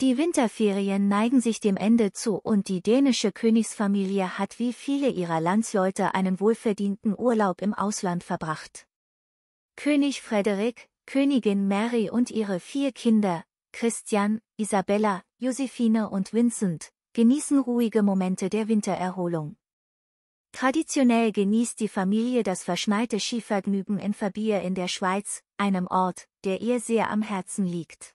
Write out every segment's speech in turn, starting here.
Die Winterferien neigen sich dem Ende zu und die dänische Königsfamilie hat wie viele ihrer Landsleute einen wohlverdienten Urlaub im Ausland verbracht. König Frederik, Königin Mary und ihre vier Kinder, Christian, Isabella, Josephine und Vincent, genießen ruhige Momente der Wintererholung. Traditionell genießt die Familie das verschneite Skivergnügen in Fabier in der Schweiz, einem Ort, der ihr sehr am Herzen liegt.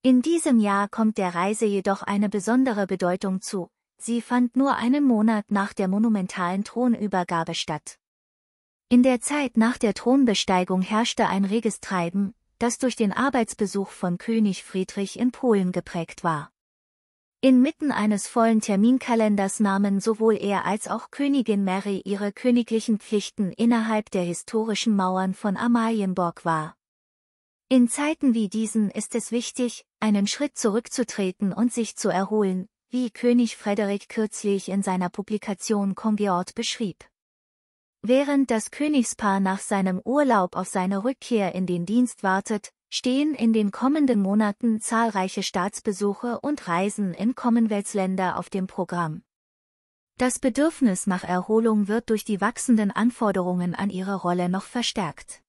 In diesem Jahr kommt der Reise jedoch eine besondere Bedeutung zu, sie fand nur einen Monat nach der monumentalen Thronübergabe statt. In der Zeit nach der Thronbesteigung herrschte ein reges Treiben, das durch den Arbeitsbesuch von König Friedrich in Polen geprägt war. Inmitten eines vollen Terminkalenders nahmen sowohl er als auch Königin Mary ihre königlichen Pflichten innerhalb der historischen Mauern von Amalienborg wahr. In Zeiten wie diesen ist es wichtig, einen Schritt zurückzutreten und sich zu erholen, wie König Frederik kürzlich in seiner Publikation Combiort beschrieb. Während das Königspaar nach seinem Urlaub auf seine Rückkehr in den Dienst wartet, stehen in den kommenden Monaten zahlreiche Staatsbesuche und Reisen in Commonwealth-Länder auf dem Programm. Das Bedürfnis nach Erholung wird durch die wachsenden Anforderungen an ihre Rolle noch verstärkt.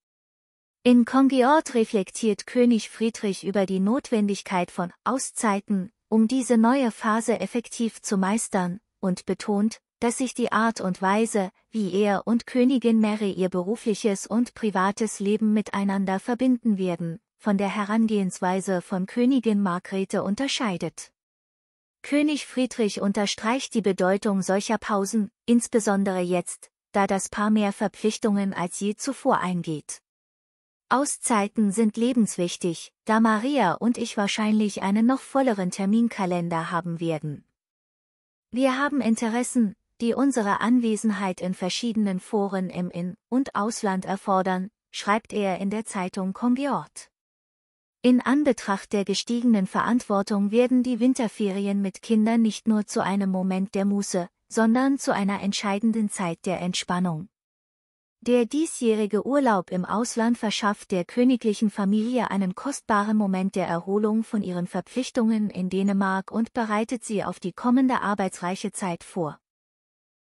In Kongeort reflektiert König Friedrich über die Notwendigkeit von Auszeiten, um diese neue Phase effektiv zu meistern, und betont, dass sich die Art und Weise, wie er und Königin Mary ihr berufliches und privates Leben miteinander verbinden werden, von der Herangehensweise von Königin Margrethe unterscheidet. König Friedrich unterstreicht die Bedeutung solcher Pausen, insbesondere jetzt, da das Paar mehr Verpflichtungen als je zuvor eingeht. Auszeiten sind lebenswichtig, da Maria und ich wahrscheinlich einen noch volleren Terminkalender haben werden. Wir haben Interessen, die unsere Anwesenheit in verschiedenen Foren im In- und Ausland erfordern, schreibt er in der Zeitung Congiort. In Anbetracht der gestiegenen Verantwortung werden die Winterferien mit Kindern nicht nur zu einem Moment der Muße, sondern zu einer entscheidenden Zeit der Entspannung. Der diesjährige Urlaub im Ausland verschafft der königlichen Familie einen kostbaren Moment der Erholung von ihren Verpflichtungen in Dänemark und bereitet sie auf die kommende arbeitsreiche Zeit vor.